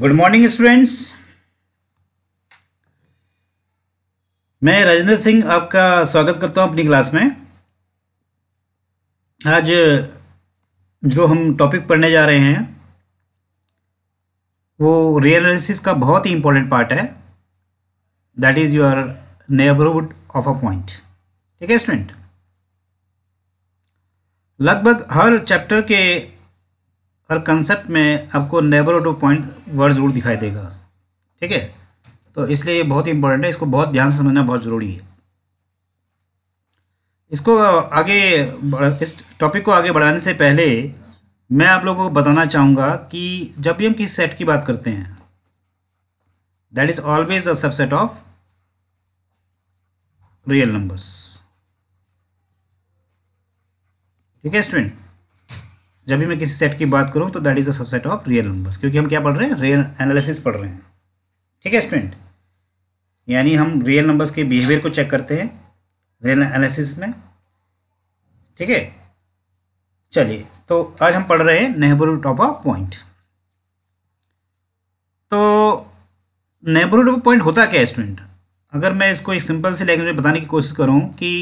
Good morning students मैं राजेंद्र सिंह आपका स्वागत करता हूं अपनी क्लास में आज जो हम टॉपिक पढ़ने जा रहे हैं वो रियलिसिस का बहुत ही इंपॉर्टेंट पार्ट है that is your neighbourhood of a point ठीक है स्टूडेंट लगभग हर चैप्टर के हर कंसेप्ट में आपको नेबरहुड ऑफ पॉइंट वर्ड ज़रूर दिखाई देगा ठीक है तो इसलिए ये बहुत इंपॉर्टेंट है इसको बहुत ध्यान से समझना बहुत ज़रूरी है इसको आगे इस टॉपिक को आगे बढ़ाने से पहले मैं आप लोगों को बताना चाहूँगा कि जब भी हम किस सेट की बात करते हैं that is always the subset of real numbers ठीक है स्टूडेंट जब भी मैं किसी सेट की बात करूँ तो that is a subset of real numbers क्योंकि हम क्या पढ़ रहे हैं रियल एनालिसिस पढ़ रहे हैं ठीक है स्टूडेंट यानी हम रियल नंबर्स के बिहेवियर को चेक करते हैं रियल एनालिसिस में ठीक है चलिए तो आज हम पढ़ रहे हैं नेहबरहुड ऑफ अ पॉइंट तो नेबरहुड ऑफ अ पॉइंट होता क्या है स्टूडेंट अगर मैं इसको एक सिंपल सी लैंग्वेज में बताने की कोशिश करूँ कि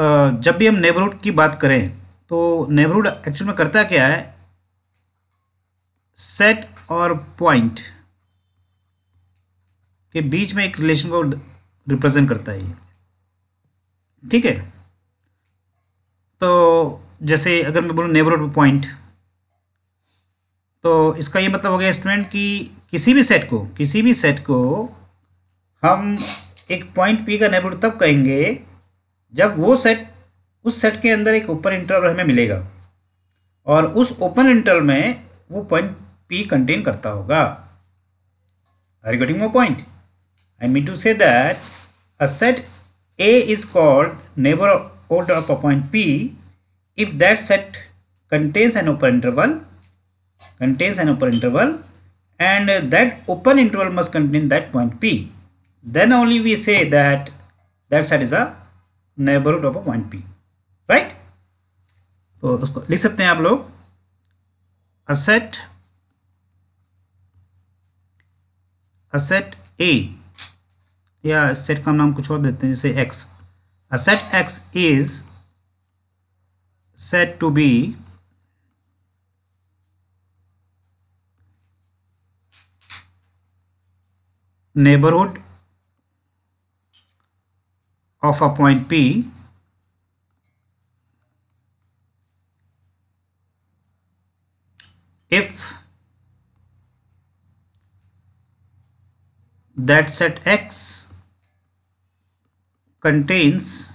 जब भी हम नेबरहुड की बात करें तो नेबरहुड एक्चुअल में करता क्या है सेट और पॉइंट के बीच में एक रिलेशन को रिप्रेजेंट करता है ठीक है तो जैसे अगर मैं बोलूँ नेबरहुड पॉइंट तो इसका ये मतलब हो गया स्टूडेंट कि किसी भी सेट को किसी भी सेट को हम एक पॉइंट पी का नेबरहुड तब कहेंगे जब वो सेट उस सेट के अंदर एक ओपन इंटरवल हमें मिलेगा और उस ओपन इंटरवल में वो पॉइंट पी कंटेन करता होगा are you getting my point I mean to say that a set A is called neighbourhood of a point P if that set contains an open interval contains an open interval and that open interval must contain that point P then only we say that that set is a neighbour of a point P right तो उसको लिख सकते हैं आप लोग asset asset ए या set का नाम कुछ और देते हैं जैसे X a set X is set to be neighborhood of a point P if that set X contains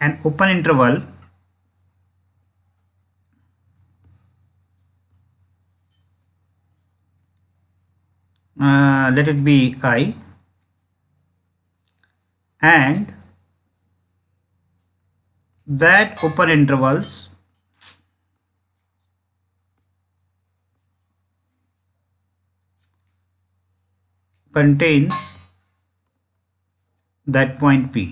an open interval uh, let it be i and that open intervals contains that point P.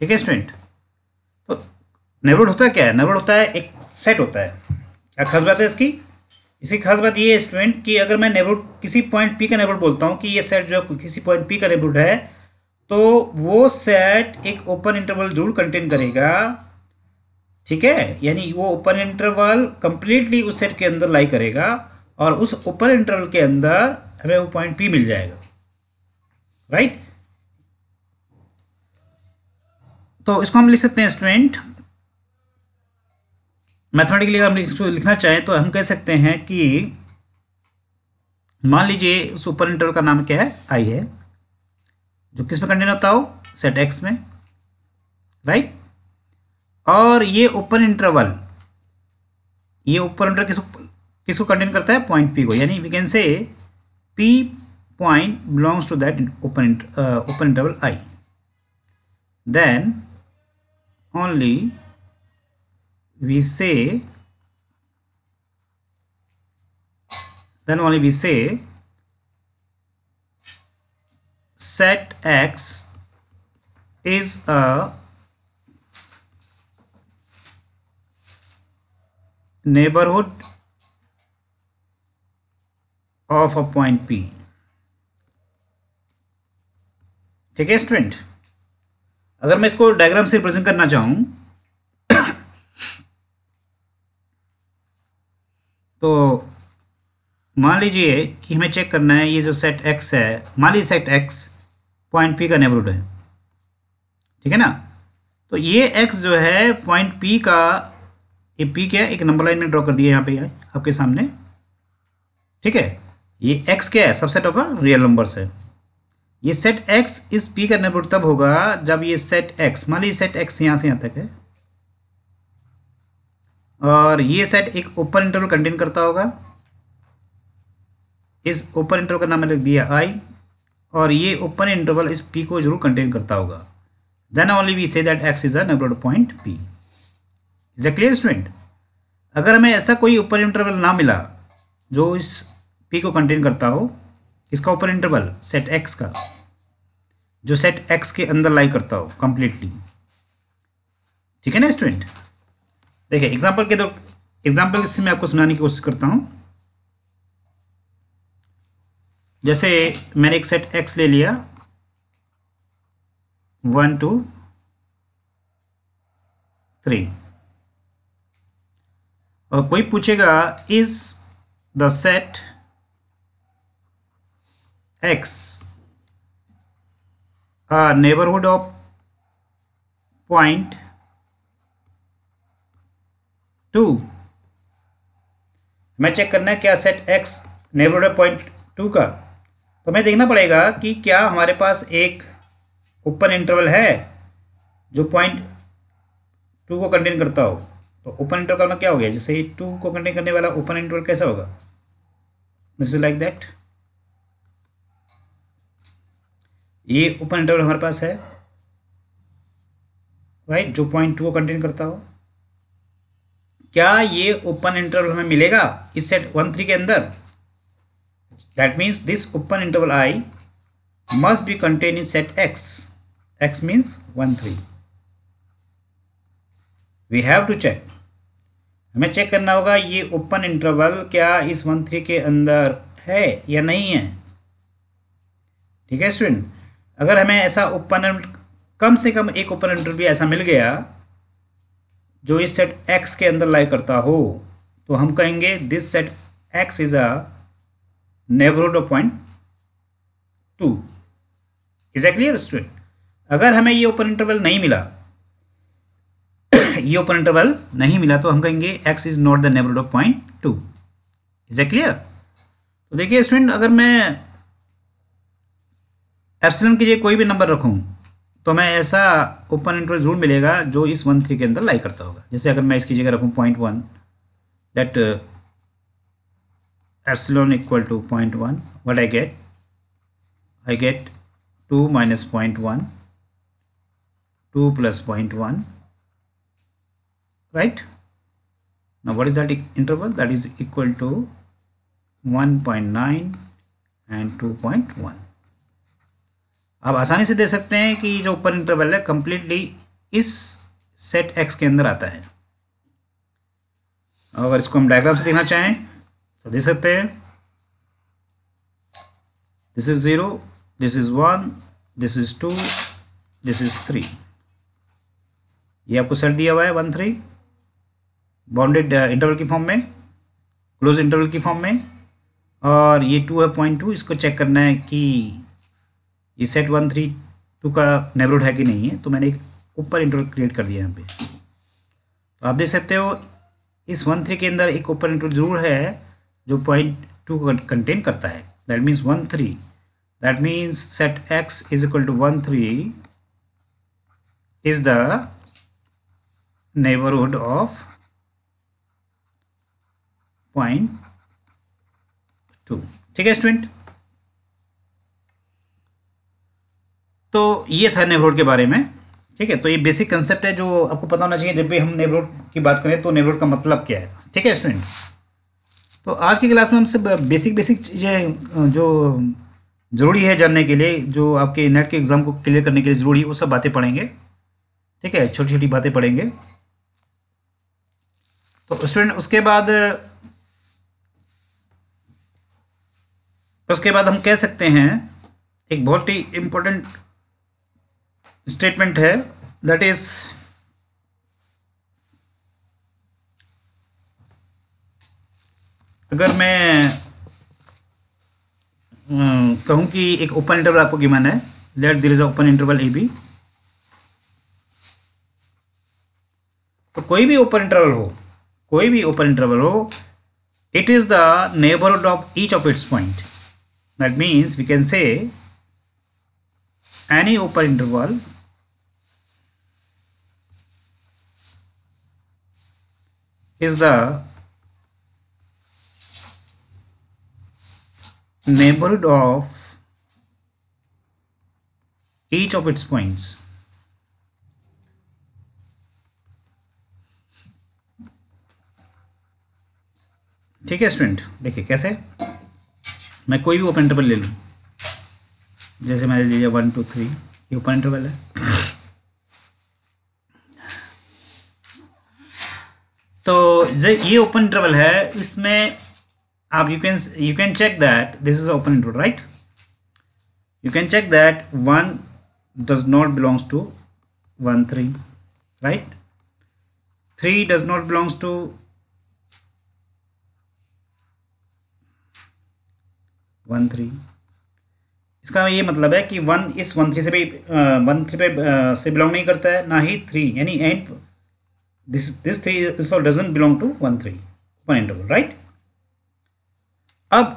ठीक है student तो neighbourhood होता है क्या है neighbourhood होता है एक सेट होता है क्या खास बात है इसकी इसकी खास बात ये है स्टूडेंट कि अगर मैं नेबरहुड किसी पॉइंट पी का नेबरहुड बोलता हूँ कि ये सेट जो किसी पॉइंट पी का नेबरहुड है तो वो सेट एक ओपन इंटरवल जरूर कंटेन करेगा ठीक है यानी वो ओपन इंटरवल कंप्लीटली उस सेट के अंदर लाई करेगा और उस ओपन इंटरवल के अंदर हमें वो पॉइंट पी मिल जाएगा राइट तो इसको हम लिख सकते हैं स्टूडेंट मैथमेटिकली अगर हम इसको लिखना चाहें तो हम कह सकते हैं कि मान लीजिए सुपर इंटरवल का नाम क्या है आई है जो किस में कंटेन होता हो सेट एक्स में राइट और ये ओपन इंटरवल ये ओपन इंटरवल किस किसको कंटेन करता है पॉइंट पी को यानी we can say P point belongs to that open open interval I then only we say then only we say set x is a neighborhood of a point P ठीक है student अगर मैं इसको diagram से represent करना चाहूं तो मान लीजिए कि हमें चेक करना है ये जो सेट एक्स है मान लीजिए सेट एक्स पॉइंट पी का नेबरहुड है ठीक है ना तो ये एक्स जो है पॉइंट पी का ये पी क्या है एक नंबर लाइन में ड्रॉ कर दिया यहाँ पे आपके सामने ठीक है ये एक्स क्या है subset of a real numbers है ये सेट एक्स इस पी का नेबरहुड तब होगा जब ये सेट एक्स मान लीजिए सेट एक्स यहाँ से यहाँ तक है और ये सेट एक ओपन इंटरवल कंटेन करता होगा इस ओपन इंटरवल का नाम मैंने लिख दिया आई और ये ओपन इंटरवल इस पी को जरूर कंटेन करता होगा then only we say that X is a point P is a clear student अगर हमें ऐसा कोई ओपन इंटरवल ना मिला जो इस पी को कंटेन करता हो इसका ओपन इंटरवल सेट एक्स का जो सेट एक्स के अंदर लाई करता हो कंप्लीटली ठीक है ना स्टूडेंट देखिए एग्जाम्पल के दो एग्जाम्पल से मैं आपको सुनाने की कोशिश करता हूँ जैसे मैंने एक सेट एक्स ले लिया वन टू थ्री और कोई पूछेगा is the set X neighbourhood of point two हमें चेक करना है क्या सेट एक्स नेबरहुड है पॉइंट टू का तो हमें देखना पड़ेगा कि क्या हमारे पास एक ओपन इंटरवल है जो पॉइंट टू को कंटेन करता हो तो ओपन इंटरवल में क्या हो गया जैसे टू को कंटेन करने वाला ओपन इंटरवल कैसा होगा दिस लाइक दैट ये ओपन इंटरवल हमारे पास है राइट right? जो पॉइंट टू को कंटेन करता हो क्या ये ओपन इंटरवल हमें मिलेगा इस सेट वन थ्री के अंदर that means this open interval I must be contain in set X X means one three we have to check हमें चेक करना होगा ये ओपन इंटरवल क्या इस वन थ्री के अंदर है या नहीं है ठीक है स्टूडेंट अगर हमें ऐसा ओपन कम से कम एक ओपन इंटरव्यू ऐसा मिल गया जो इस सेट एक्स के अंदर लाई करता हो तो हम कहेंगे this set X is a neighbourhood of point two is A clear student अगर हमें ये ओपन इंटरवल नहीं मिला ये ओपन इंटरवल नहीं मिला तो हम कहेंगे X is not the neighbourhood of point two is A clear तो देखिए स्टूडेंट अगर मैं एप्सिलन के लिए कोई भी नंबर रखूं तो हमें ऐसा ओपन इंटरेस्ट जरूर मिलेगा जो इस वन थ्री के अंदर लाई करता होगा जैसे अगर मैं इसकी जगह रखूँ point one that epsilon equal to point one what I get I get two minus point one two plus point one right what is that interval that is equal to one point nine and two point one आप आसानी से दे सकते हैं कि जो ऊपर interval है completely इस सेट एक्स के अंदर आता है अगर इसको हम डायग्राम से देखना चाहें तो दे सकते हैं this is zero this is one this is two this is three ये आपको सेट दिया हुआ है वन थ्री बाउंडेड इंटरवल की फॉर्म में क्लोज इंटरवल की फॉर्म में और ये टू है पॉइंट टू इसको चेक करना है कि ये सेट वन थ्री टू का नेबरहुड है कि नहीं है तो मैंने एक ऊपर इंटरवल क्रिएट कर दिया यहाँ पे तो आप देख सकते हो इस वन थ्री के अंदर एक ऊपर इंटरवल जरूर है जो पॉइंट टू को कंटेन करता है that means one three that means set X is equal to one three is the neighborhood of point two ठीक है स्टूडेंट तो ये था नेबरहुड के बारे में ठीक है तो ये बेसिक कंसेप्ट है जो आपको पता होना चाहिए जब भी हम नेबरहुड की बात करें तो नेबरहुड का मतलब क्या है ठीक है स्टूडेंट तो आज की क्लास में हम सब बेसिक बेसिक चीज़ें जो ज़रूरी है जानने के लिए जो आपके नेट के एग्ज़ाम को क्लियर करने के लिए ज़रूरी है वो सब बातें पढ़ेंगे ठीक है छोटी छोटी बातें पढ़ेंगे तो स्टूडेंट उसके बाद उसके बाद हम कह सकते हैं एक बहुत ही इम्पोर्टेंट स्टेटमेंट है दैट इज अगर मैं कहूं कि एक ओपन इंटरवल आपको गिवन है let there is open interval A B तो कोई भी ओपन इंटरवल हो कोई भी ओपन इंटरवल हो it is the neighbourhood of each of its point that means we can say any open interval is the neighborhood of each of its points. ठीक है student देखिए कैसे मैं कोई भी ओपन टेबल ले लूँ जैसे मैंने ले लिया वन टू थ्री ये ओपन इंटरवल है तो जो ये ओपन इंटरवल है इसमें आप you can you can check that this is open interval right you can check that one does not belongs to one three right three does not belongs to one three इसका ये मतलब है कि one इस one three से भी one three पे से बिलोंग नहीं करता है ना ही थ्री यानी and this this three this all doesn't belong to one three one interval right अब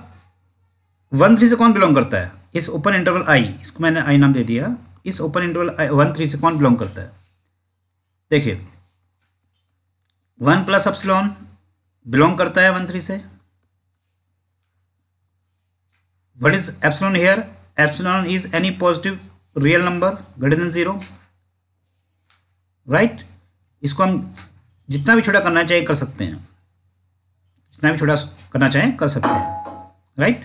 वन थ्री से कौन बिलोंग करता है इस ओपन इंटरवल आई इसको मैंने आई नाम दे दिया इस ओपन इंटरवल वन थ्री से कौन बिलोंग करता है देखिए वन प्लस अपसलॉन बिलोंग करता है वन थ्री से what is epsilon here epsilon is any positive real number greater than zero right इसको हम जितना भी छोटा करना चाहिए कर सकते हैं जितना भी छोटा करना चाहें कर सकते हैं राइट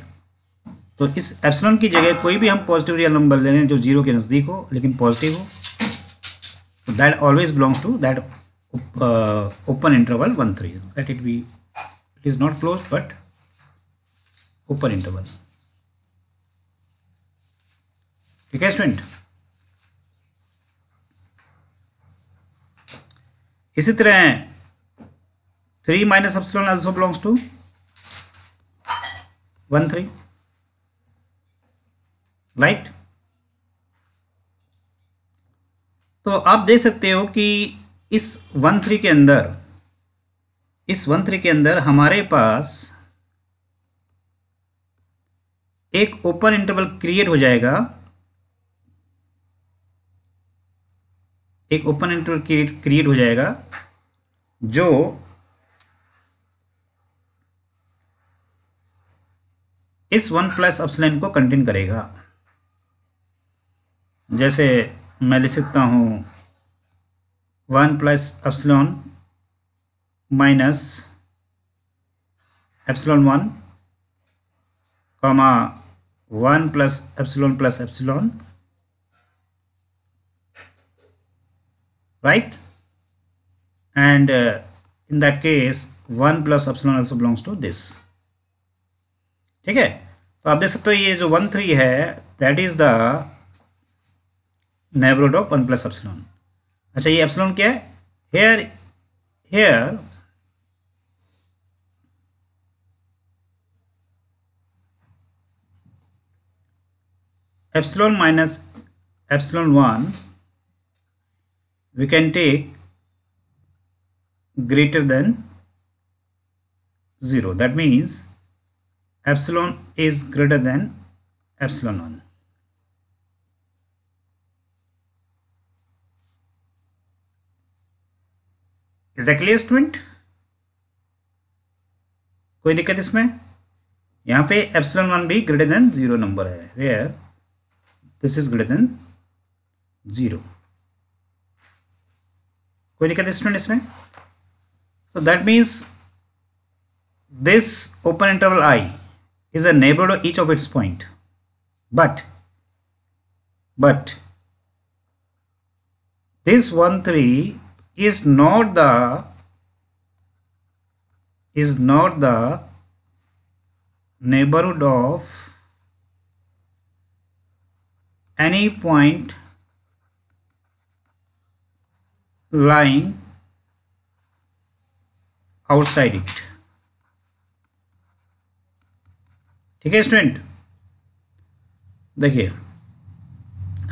तो इस एप्सलॉन की जगह कोई भी हम पॉजिटिव रियल नंबर ले लें जो जीरो के नज़दीक हो लेकिन पॉजिटिव हो तो that always belongs to that open interval one three that it be it is not close but open interval ठीक है स्टूडेंट इसी तरह three minus epsilon also belongs to one three right तो आप देख सकते हो कि इस वन थ्री के अंदर इस वन थ्री के अंदर हमारे पास एक ओपन इंटरवल क्रिएट हो जाएगा एक ओपन इंटरव्यू क्रिएट हो जाएगा जो इस वन प्लस अपसलाइन को कंटेन करेगा जैसे मैं लिख सकता हूं one plus epsilon minus epsilon one comma one plus epsilon plus epsilon right and uh, in that case one plus epsilon also belongs to this ठीक है तो आप देख सकते हो ये जो वन थ्री है that is the neighbourhood of one plus epsilon अच्छा ये एप्सिलॉन क्या है here here epsilon minus epsilon one we can take greater than 0 that means epsilon is greater than epsilon 1 is that clear student कोई दिक्कत इसमें यहां पे epsilon one भी ग्रेटर देन जीरो नंबर है here this is greater than zero कोई दिक्कत इसमें इसमें so that means this open interval i is a neighborhood of each of its point but but this 1 3 is not the is not the neighborhood of any point lying outside it ठीक है student देखिए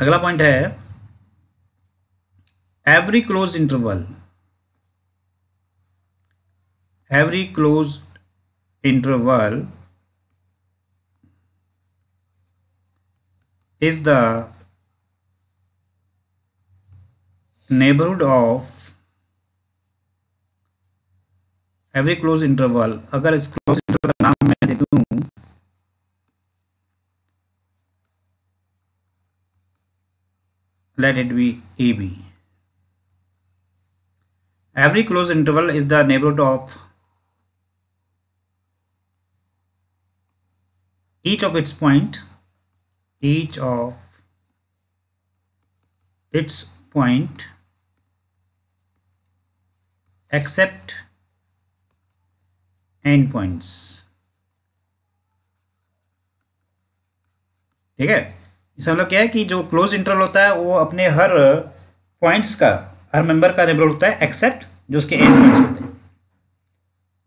अगला point है every close interval every close interval is the neighborhood of every closed interval अगर इस let it be AB every closed interval is the neighborhood of each of its point each of its point accept endpoints ठीक है इसका मतलब क्या है कि जो क्लोज इंटरवल होता है वो अपने हर पॉइंट्स का हर मेंबर का इंटरवल होता है एक्सेप्ट जो उसके एंड पॉइंट्स होते हैं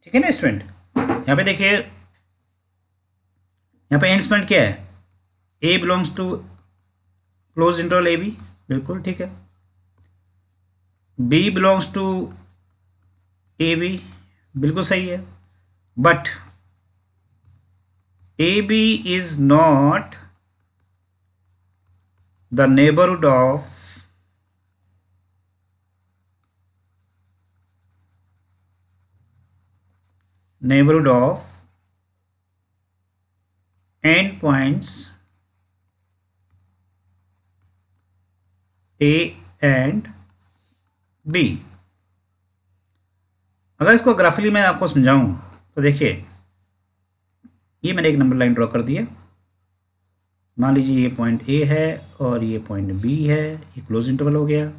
ठीक है ना स्टूडेंट यहाँ पे देखिए यहाँ पे एंड पॉइंट क्या है A belongs to close interval A B बिल्कुल ठीक है B belongs to A B बिल्कुल सही है but A B is not the neighborhood of neighborhood of endpoints A and B. अगर इसको ग्राफिकली मैं आपको समझाऊं तो देखिए ये मैंने एक नंबर लाइन ड्रॉ कर दिया मान लीजिए ये पॉइंट ए है और ये पॉइंट बी है ये क्लोज इंटरवल हो गया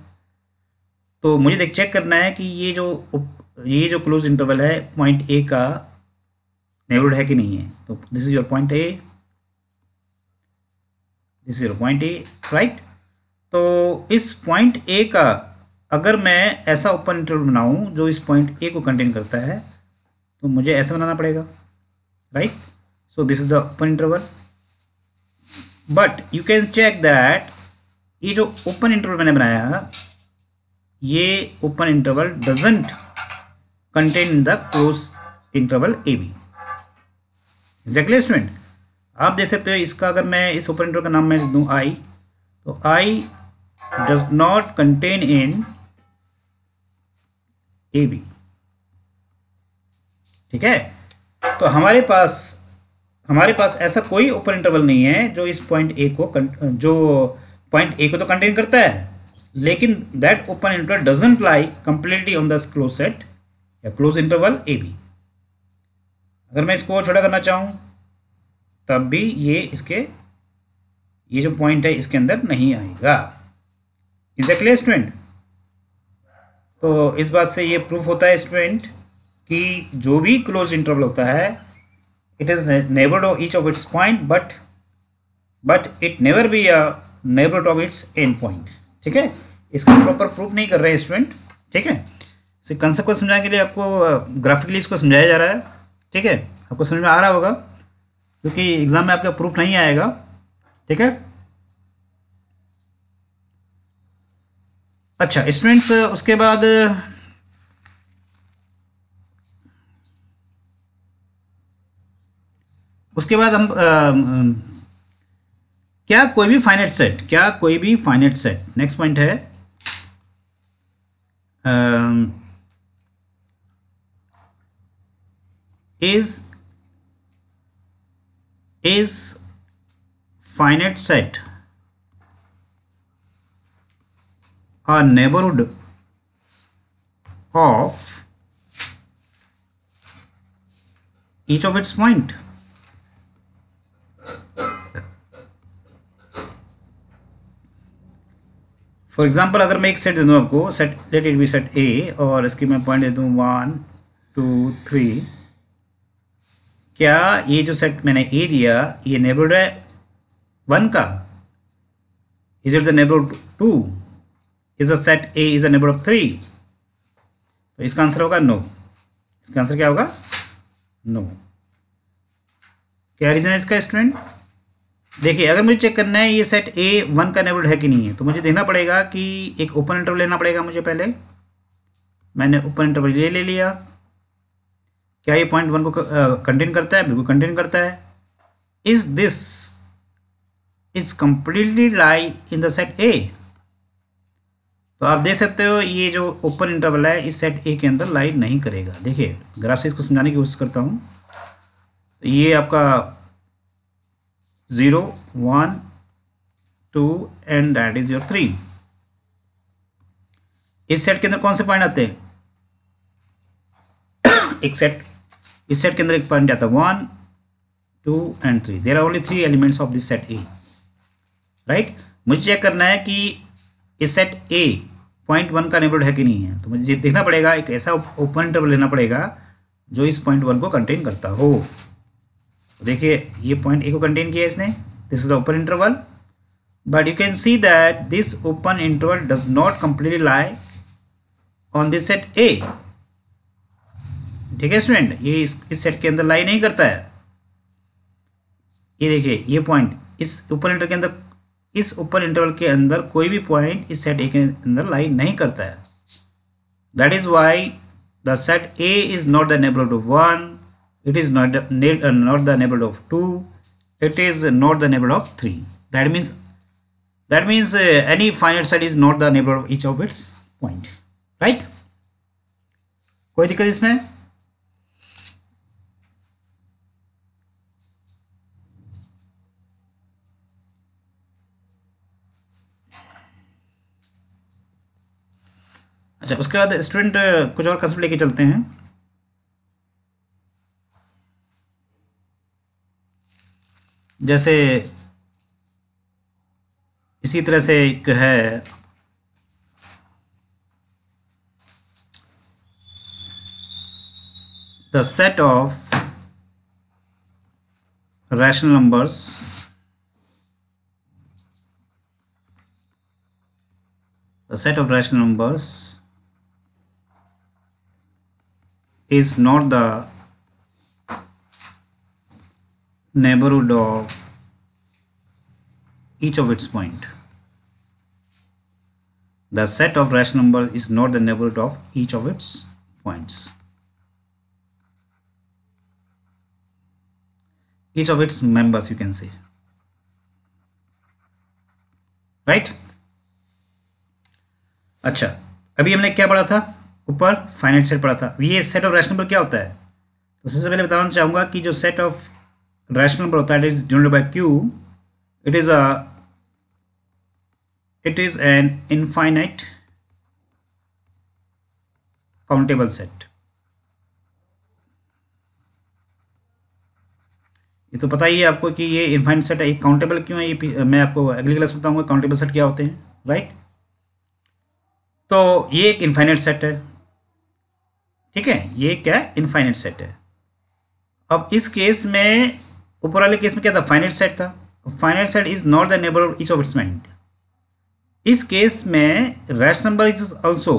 तो मुझे देख चेक करना है कि ये जो ये जो क्लोज इंटरवल है पॉइंट ए का नेबरहुड है कि नहीं है तो this is your point A this is your point A right तो इस पॉइंट ए का अगर मैं ऐसा ओपन इंटरवल बनाऊं जो इस पॉइंट ए को कंटेन करता है तो मुझे ऐसा बनाना पड़ेगा right so this is the open interval but you can check that ये जो ओपन इंटरवल मैंने बनाया ये open interval doesn't contain the close interval A B exactly student आप देख सकते हो इसका अगर मैं इस ओपन इंटरवल का नाम मैं दूँ आई तो I does not contain in A B ठीक है तो हमारे पास हमारे पास ऐसा कोई ओपन इंटरवल नहीं है जो इस पॉइंट ए को जो पॉइंट ए को तो कंटेन करता है लेकिन that open interval doesn't lie completely on the close set या क्लोज इंटरवल ए बी अगर मैं इसको छोटा करना चाहूँ तब भी ये इसके ये जो पॉइंट है इसके अंदर नहीं आएगा इज ए क्लियर स्टूडेंट तो इस बात से ये प्रूफ होता है स्टूडेंट कि जो भी क्लोज इंटरवल होता है it is neighbour of each of its point but but it never be a neighbour of its end point ठीक है इसका प्रॉपर प्रूफ नहीं कर रहे हैं स्टूडेंट ठीक है इसे कंसेप्ट को समझाने के लिए आपको ग्राफिकली इसको समझाया जा रहा है ठीक है आपको समझ में आ रहा होगा क्योंकि एग्ज़ाम में आपका प्रूफ नहीं आएगा ठीक है अच्छा स्टूडेंट्स उसके बाद उसके बाद हम आ, क्या कोई भी फाइनेट सेट क्या कोई भी फाइनेट सेट नेक्स्ट पॉइंट है is is finite set a neighborhood of each of its point for example अगर मैं एक सेट दे दूँ आपको set let it be set A और इसकी मैं पॉइंट दे दूँ वन टू थ्री क्या ये जो सेट मैंने ए दिया ये नेबरहुड है वन का is it the neighbourhood two is a set A is a neighbour of three तो इसका आंसर होगा नो इसका आंसर क्या होगा नो क्या रीजन है इसका स्टूडेंट देखिए अगर मुझे चेक करना है ये सेट ए वन का नेबरहुड है कि नहीं है तो मुझे देखना पड़ेगा कि एक ओपन इंटरवल लेना पड़ेगा मुझे पहले मैंने ओपन इंटरवल ये ले लिया क्या ये पॉइंट वन को कंटेन करता है बिल्कुल कंटेन करता है is this is completely lie in the set A तो आप देख सकते हो ये जो ओपन इंटरवल है इस सेट ए के अंदर लाइव नहीं करेगा देखिए ग्राफ से इसको समझाने की कोशिश करता हूँ तो ये आपका zero one two and that is your three इस सेट के अंदर कौन से पॉइंट आते हैं एक सेट इस सेट के अंदर एक पॉइंट आता है one two and three there are only three elements of this set A right मुझे चेक करना है कि इस सेट ए पॉइंट वन का नेबरहुड है कि नहीं है तो मुझे देखना पड़ेगा एक ऐसा ओपन इंटरवल लेना पड़ेगा जो इस पॉइंट वन को कंटेन करता हो तो देखिए ये पॉइंट ए को कंटेन किया इसने this is the open interval but you can see that this open interval does not completely lie on this set A ठीक है स्टूडेंट ये इस, इस सेट के अंदर लाई नहीं करता है ये देखिए ये पॉइंट इस ओपन इंटरवल के अंदर इस ओपन इंटरवल के अंदर कोई भी पॉइंट इस सेट ए के अंदर लाई नहीं करता है that is why the set A is not the neighbourhood of one it is not not the neighbourhood of two it is not the neighbourhood of three that means that means any final set is not the neighbourhood of each of its point right कोई दिक्कत इसमें अच्छा उसके बाद student कुछ और concept लेके चलते हैं जैसे इसी तरह से एक है the set of rational numbers the set of rational numbers is not the neighborhood of each of its point. The set of rational number is not the neighborhood of each of its points. Each of its members you can say. right? अच्छा अभी हमने क्या पढ़ा था ऊपर finite set पढ़ा था ये सेट ऑफ रैशनल नंबर क्या होता है तो सबसे पहले बताना चाहूँगा कि जो सेट ऑफ रैशनल नंबर होता है it is denoted by Q it is a it is an infinite countable set ये तो पता ही है आपको कि ये इनफाइनाइट सेट है काउंटेबल क्यों है ये मैं आपको अगली क्लास में बताऊंगा काउंटेबल सेट क्या होते हैं राइट तो ये एक इनफाइनाइट सेट है ठीक है ये क्या है इनफाइनेट सेट है अब इस केस में ऊपर वाले केस में क्या था फाइनेट सेट था finite set is not the neighbour each of its mind इस केस में rational number is also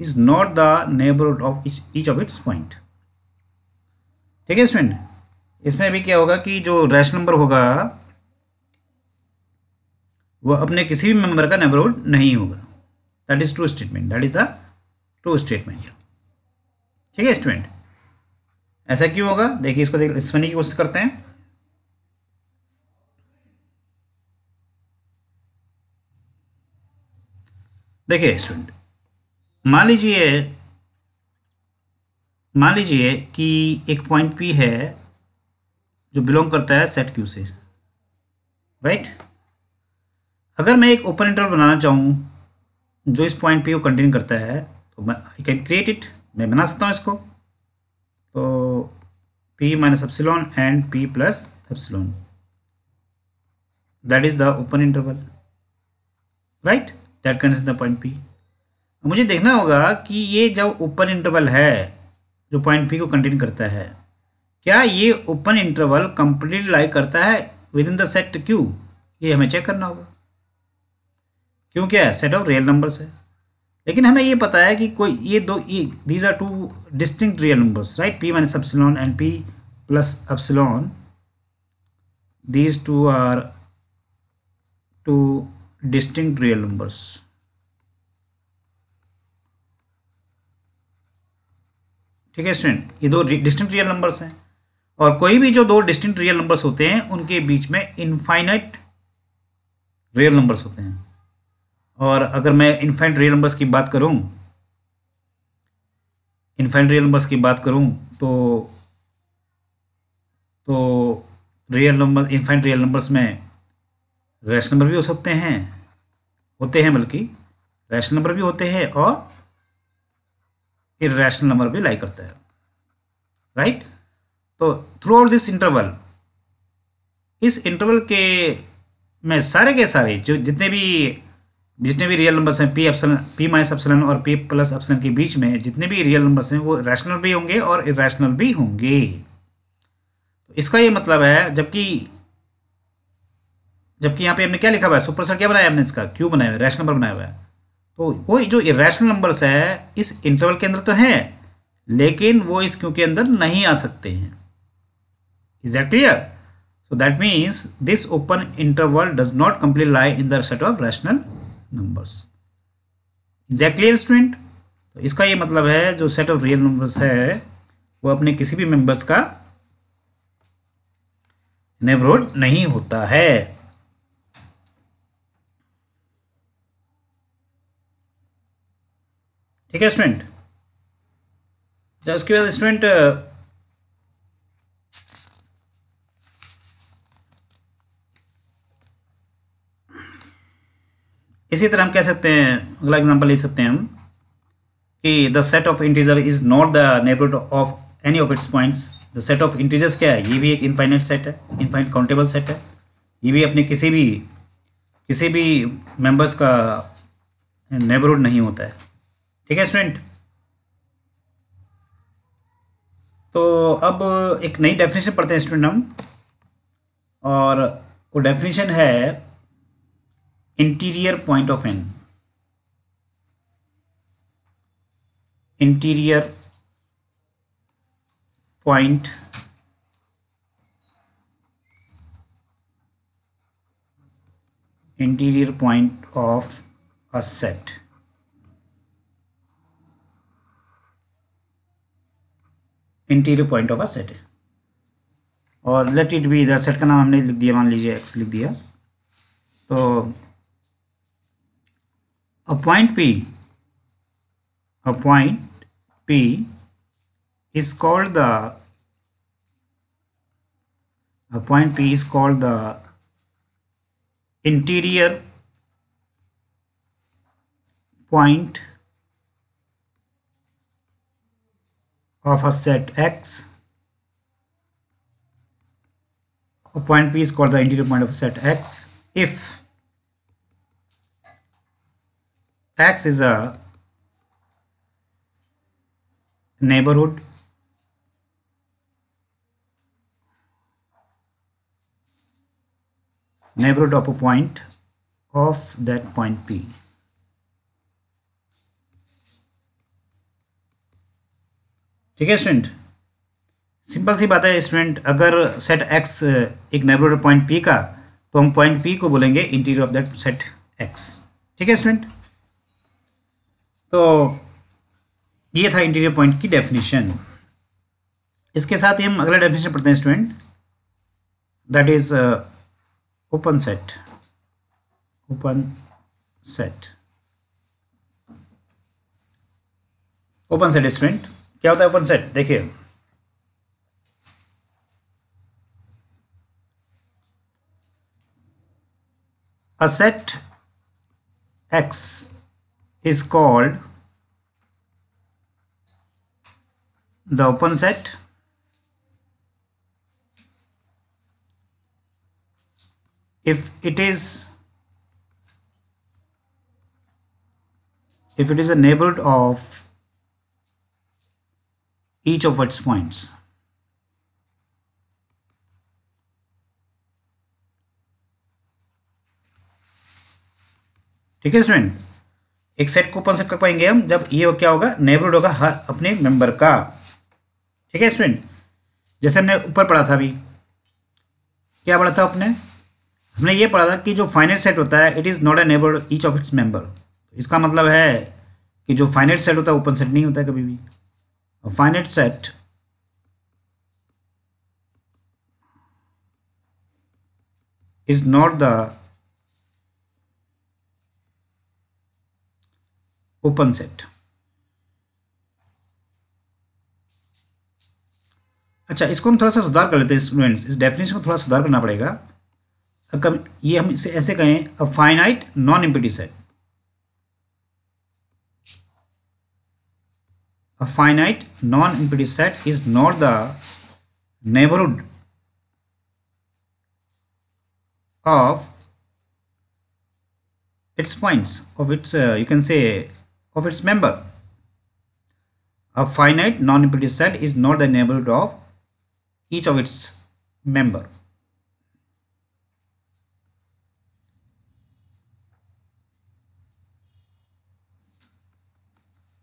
is not the neighbourhood of each of its point ठीक है स्टूडेंट इसमें भी क्या होगा कि जो रैश नंबर होगा वह अपने किसी भी मेंबर का नेबरहुड नहीं होगा that is true statement that is the true statement ठीक है स्टूडेंट ऐसा क्यों होगा देखिए इसको देख समझने की कोशिश करते हैं देखिए स्टूडेंट मान लीजिए मान लीजिए कि एक पॉइंट पी है जो बिलोंग करता है सेट क्यू से राइट अगर मैं एक ओपन इंटरवल बनाना चाहूँ जो इस पॉइंट पी को कंटेन करता है तो मैं आई कैन क्रिएट इट मैं बना सकता हूँ इसको तो P minus epsilon and P plus epsilon that is the open interval right that contains the point P मुझे देखना होगा कि ये जो ओपन इंटरवल है जो पॉइंट पी को कंटेन करता है क्या ये ओपन इंटरवल कंप्लीट लाइक करता है within the set Q ये हमें चेक करना होगा क्यों क्या है सेट ऑफ रियल नंबर्स है लेकिन हमें ये पता है कि कोई ये दो ये these are two distinct real numbers right P minus epsilon and P plus epsilon these two are two distinct real numbers ठीक है स्टूडेंट ये दो डिस्टिंग रियल नंबर्स हैं और कोई भी जो दो डिस्टिंक्ट रियल नंबर्स होते हैं उनके बीच में इनफाइनाइट रियल नंबर्स होते हैं और अगर मैं इन्फेंट रियल नंबर्स की बात करूं इन्फेंट रियल नंबर्स की बात करूं तो तो real number infinite real numbers में रेस्ट नंबर भी हो सकते हैं होते हैं बल्कि रैशनल नंबर भी होते हैं और इेशनल नंबर भी लाई करता है राइट तो थ्रू आउट दिस इंटरवल इस इंटरवल के में सारे के सारे जो जितने भी जितने भी रियल नंबर्स हैं P epsilon P minus epsilon और पी प्लस एप्सलन के बीच में जितने भी रियल नंबर्स हैं वो रैशनल भी होंगे और इरेशनल भी होंगे तो इसका ये मतलब है जबकि जबकि यहाँ पे हमने क्या लिखा हुआ है सुपरसेट क्या बनाया हमने इसका क्यों बनाया हुआ है रैशनल नंबर बनाया हुआ है तो वो जो इरेशनल नंबर्स है इस इंटरवल के अंदर तो है लेकिन वो इस क्यू के अंदर नहीं आ सकते हैं is that clear so that means this open interval does not complete lie in the set of rational numbers exactly student तो इसका ये मतलब है जो सेट ऑफ रियल नंबर्स है वो अपने किसी भी मेंबर्स का नेबरहुड नहीं होता है ठीक है स्टूडेंट उसके बाद स्टूडेंट इसी तरह हम कह सकते हैं अगला एग्जाम्पल ले सकते हैं हम कि the set of integer is not the neighbourhood of any of its points the set of integers क्या है ये भी एक इनफाइनाइट सेट है इनफाइनाइट काउंटेबल सेट है ये भी अपने किसी भी किसी भी मेंबर्स का नेबरहुड नहीं होता है ठीक है स्टूडेंट तो अब एक नई डेफिनेशन पढ़ते हैं स्टूडेंट हम और वो डेफिनेशन है interior point of an interior point interior point of a set interior point of a set और let it be the set का नाम हमने लिख दिया मान लीजिए एक्स लिख दिया तो A point P, a point P is called the a point P is called the interior point of a set X. A point P is called the interior point of a set X if X is a neighborhood neighborhood of a point of that point P. ठीक है student simple सी बात है student अगर set X एक neighbourhood point P का तो हम point P को बोलेंगे interior of that set X ठीक है स्टूडेंट तो ये था इंटीरियर पॉइंट की डेफिनेशन इसके साथ ही हम अगला डेफिनेशन पढ़ते हैं student that is open set open set open set student क्या होता है ओपन सेट देखिए a set X is called the open set if it is if it is a neighborhood of each of its points Okay, student. एक set कूपन set कर पाएंगे हम जब ये हो क्या होगा नेबरहुड होगा हर अपने मेंबर का ठीक है स्टूडेंट जैसे हमने ऊपर पढ़ा था अभी क्या पढ़ा था अपने हमने ये पढ़ा था कि जो फाइनल सेट होता है it is not a neighbour each of its member इसका मतलब है कि जो फाइनल सेट होता है ओपन सेट नहीं होता है कभी भी final set is not the open set अच्छा इसको हम थोड़ा सा सुधार कर लेते हैं स्टूडेंट्स इस डेफिनेशन को थोड़ा सुधार करना पड़ेगा कम ये हम इसे ऐसे कहें a finite non empty set a finite non empty set is not the neighbourhood of its points of its you can say of its member. A finite non-empty set is not the neighborhood of each of its member.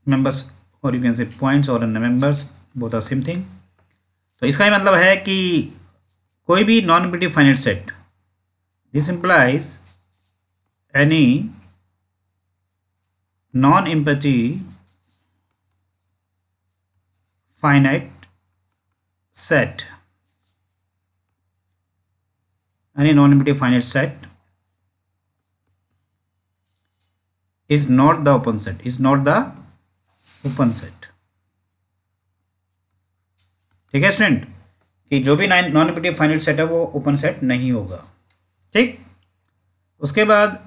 Members or you can say points or members both are same thing. So this kind of hai ki koi bhi non-empty finite set. This implies any non empty finite set any non-empty finite set is not the open set is not the open set ठीक है student कि जो भी non empty final set है वो open set नहीं होगा ठीक उसके बाद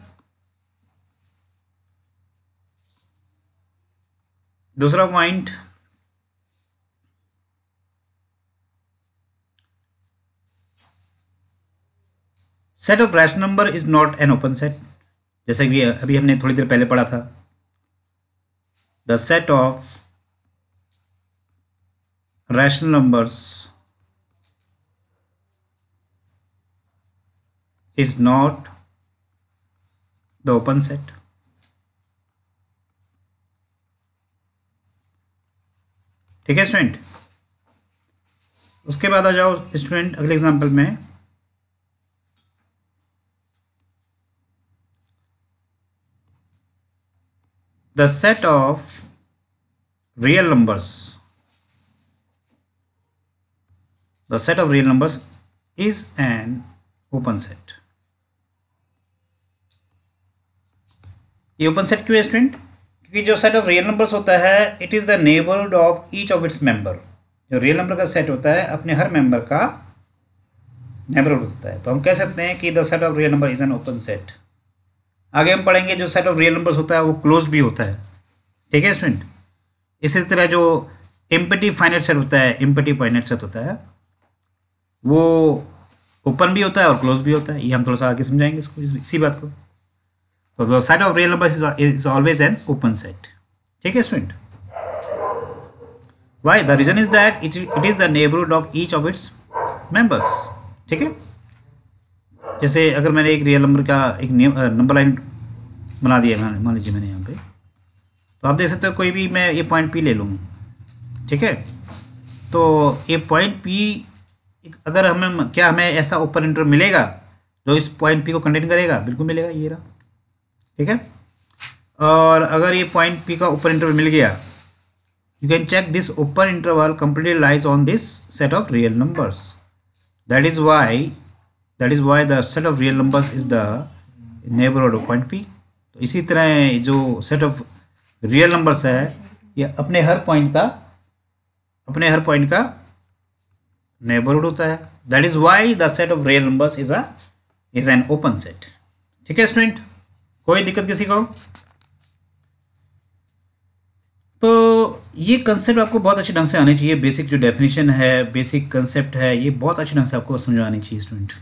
दूसरा point set of rational number is not an open set जैसे कि अभी हमने थोड़ी देर पहले पढ़ा था the set of rational numbers is not the open set ठीक है स्टूडेंट उसके बाद आ जाओ स्टूडेंट अगले एग्जाम्पल में the set of real numbers the set of real numbers is an open set ये ओपन सेट क्यों है स्टूडेंट क्योंकि जो सेट ऑफ रियल नंबर्स होता है it is the neighbourhood of each of its member जो real number का set होता है अपने हर मेंबर का नेबरहुड होता है तो हम कह सकते हैं कि the set of real number is an open set आगे हम पढ़ेंगे जो सेट ऑफ रियल नंबर्स होता है वो क्लोज भी होता है ठीक है स्टूडेंट इसी तरह जो इम्पटी फाइनेट सेट होता है इम्पटी फाइनेट सेट होता है वो ओपन भी होता है और क्लोज भी होता है ये हम थोड़ा सा आगे समझाएंगे इसको इसी बात को So the set of real numbers is, is always an open set. Take a student. Why? The reason is that it, it is the neighborhood of each of its members. ठीक है जैसे अगर मैंने एक रियल नंबर का एक number line uh, बना दिया मान लीजिए मैंने यहाँ पे तो आप देख सकते हो कोई भी मैं ये पॉइंट पी ले लूँ ठीक है तो ये पॉइंट पी अगर हमें क्या हमें ऐसा ओपन इंटर मिलेगा जो इस पॉइंट पी को कंटेन करेगा बिल्कुल मिलेगा ये रहा ठीक है और अगर ये पॉइंट पी का ऊपर इंटरवल मिल गया you can check this open interval completely lies on this set of real numbers that is why that is why the set of real numbers is the neighbourhood of point P तो इसी तरह जो set of real numbers है ये अपने हर point का अपने हर point का नेबरहुड होता है that is why the set of real numbers is a is an open set ठीक है स्टूडेंट कोई दिक्कत किसी को तो ये कंसेप्ट आपको बहुत अच्छे ढंग से आने चाहिए बेसिक जो डेफिनेशन है बेसिक कंसेप्ट है ये बहुत अच्छे ढंग से आपको समझ आनी चाहिए स्टूडेंट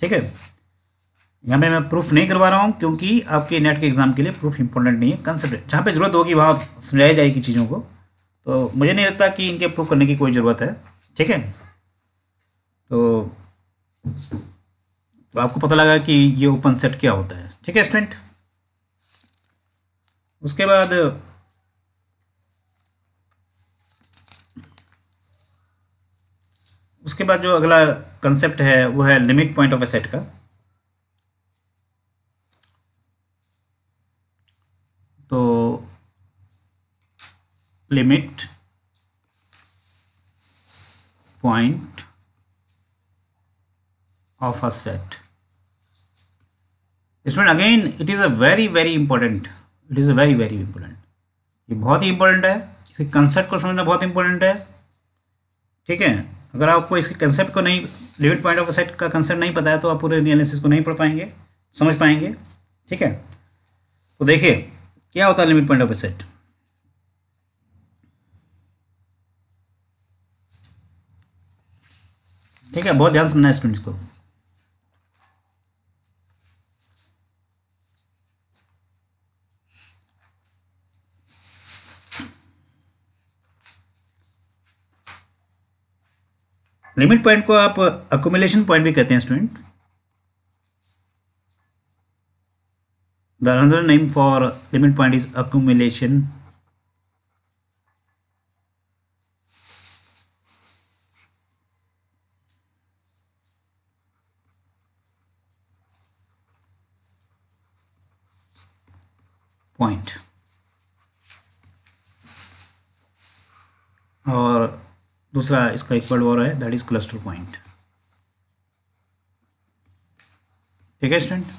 ठीक है यहाँ पे मैं प्रूफ नहीं करवा रहा हूँ क्योंकि आपके नेट के एग्जाम के लिए प्रूफ इंपॉर्टेंट नहीं है कंसेप्ट जहाँ पे ज़रूरत होगी वहाँ समझाई जाएगी चीज़ों को तो मुझे नहीं लगता कि इनके प्रूफ करने की कोई ज़रूरत है ठीक है तो तो आपको पता लगा कि ये ओपन सेट क्या होता है ठीक है स्टूडेंट उसके बाद उसके बाद जो अगला कंसेप्ट है वो है limit point of a set का तो limit point of a set student again it is a very very important it is a very very important ये बहुत ही इंपॉर्टेंट है इसके कंसेप्ट को समझना बहुत इंपॉर्टेंट है ठीक है अगर आपको इसके कंसेप्ट को नहीं लिमिट पॉइंट ऑफ सेट का कंसेप्ट नहीं पता है तो आप पूरे एनालिसिस को नहीं पढ़ पाएंगे समझ पाएंगे ठीक है तो देखिए क्या होता है लिमिट पॉइंट ऑफ सेट ठीक है बहुत ध्यान सुनना है स्टूडेंट्स को लिमिट पॉइंट को आप अकोमोलेशन पॉइंट भी कहते हैं student their name for limit point is accumulation point और दूसरा इसका एक वर्ड और है दैट इज क्लस्टर पॉइंट ठीक है स्टूडेंट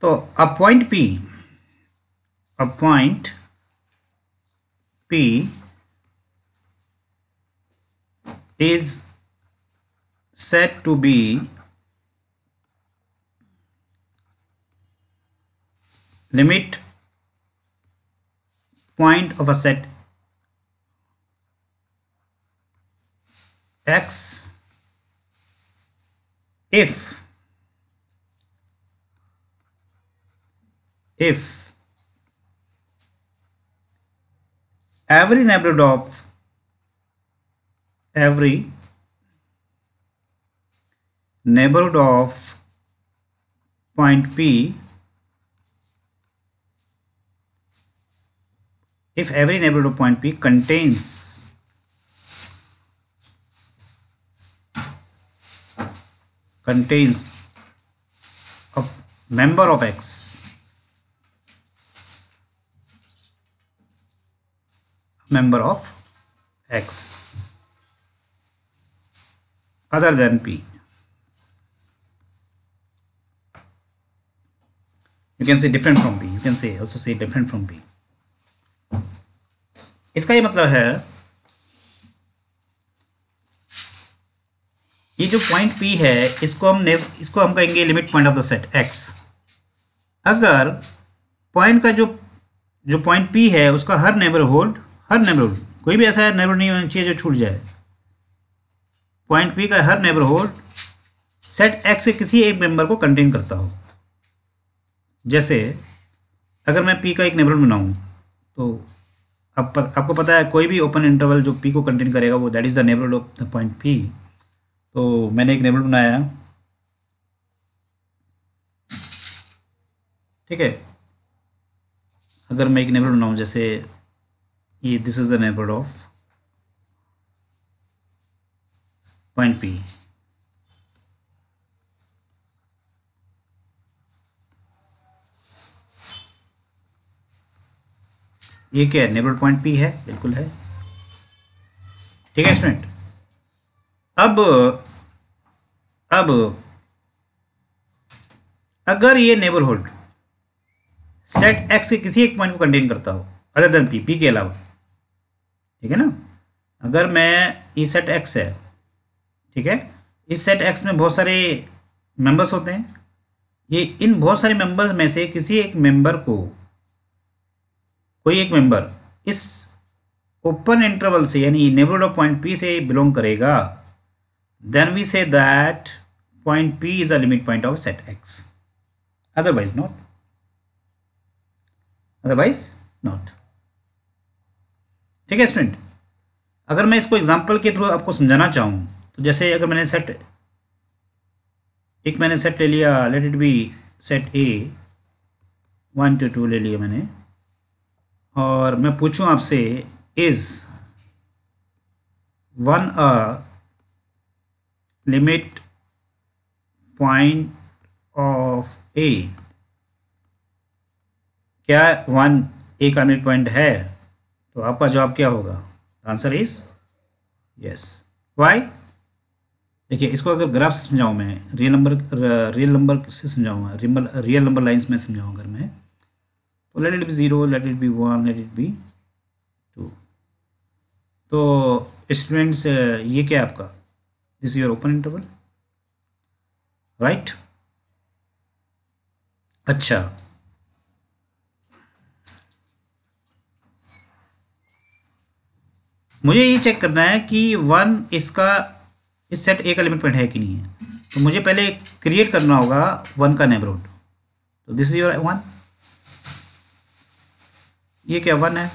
तो अब पॉइंट पी अब point P is set to be limit point of a set x if if every neighborhood of every neighborhood of point P if every neighborhood of point P contains contains a member of X. member of X other than P. You can say different from P. You can say also say different from P. इसका ये मतलब है ये जो point P है इसको हम इसको हम कहेंगे limit point of the set X अगर पॉइंट का जो जो पॉइंट पी है उसका हर नेबरहुड हर नेबरहुड कोई भी ऐसा नेबर नहीं होना चाहिए जो छूट जाए पॉइंट पी का हर नेबरहुड सेट एक्स के किसी एक मेंबर को कंटेन करता हो जैसे अगर मैं पी का एक नेबरहुड बनाऊँ तो आप, आपको पता है कोई भी ओपन इंटरवल जो पी को कंटेन करेगा वो that is the neighbourhood of the point P तो मैंने एक नेबल बनाया ठीक है अगर मैं एक नेबल बनाऊँ जैसे ये this is the neighbour of point P ये क्या है नेबल पॉइंट पी है बिल्कुल है ठीक है स्टूडेंट अब अब अगर ये नेबरहुड सेट एक्स के किसी एक पॉइंट को कंटेन करता हो अदर देन पी पी के अलावा ठीक है ना अगर मैं ये सेट एक्स है ठीक है इस सेट एक्स में बहुत सारे मेंबर्स होते हैं ये इन बहुत सारे मेंबर्स में से किसी एक मेंबर को कोई एक मेंबर इस ओपन इंटरवल से यानी नेबरहुड ऑफ पॉइंट पी से बिलोंग करेगा then we say that point P is a limit point of set X. Otherwise not. Otherwise not. ठीक है स्टूडेंट अगर मैं इसको एग्जांपल के थ्रू आपको समझाना चाहूँ तो जैसे अगर मैंने सेट एक मैंने सेट ले लिया let it be set A one to two ले लिया मैंने और मैं पूछूं आपसे is one a limit point of a क्या वन ए का लिमिट पॉइंट है तो आपका जवाब क्या होगा आंसर इज यस वाई देखिए इसको अगर ग्राफ से समझाऊँ मैं रियल नंबर रियल नंबर से समझाऊँगा रियल रियल नंबर लाइन्स में समझाऊँ अगर मैं तो let it be zero let it be one let it be two तो स्टूडेंट्स ये क्या आपका this is your open interval right अच्छा मुझे ये चेक करना है कि वन इसका इस सेट एक एलिमेंट पॉइंट है कि नहीं है तो मुझे पहले क्रिएट करना होगा वन का नेबरहुड तो दिस इज योर वन ये क्या वन है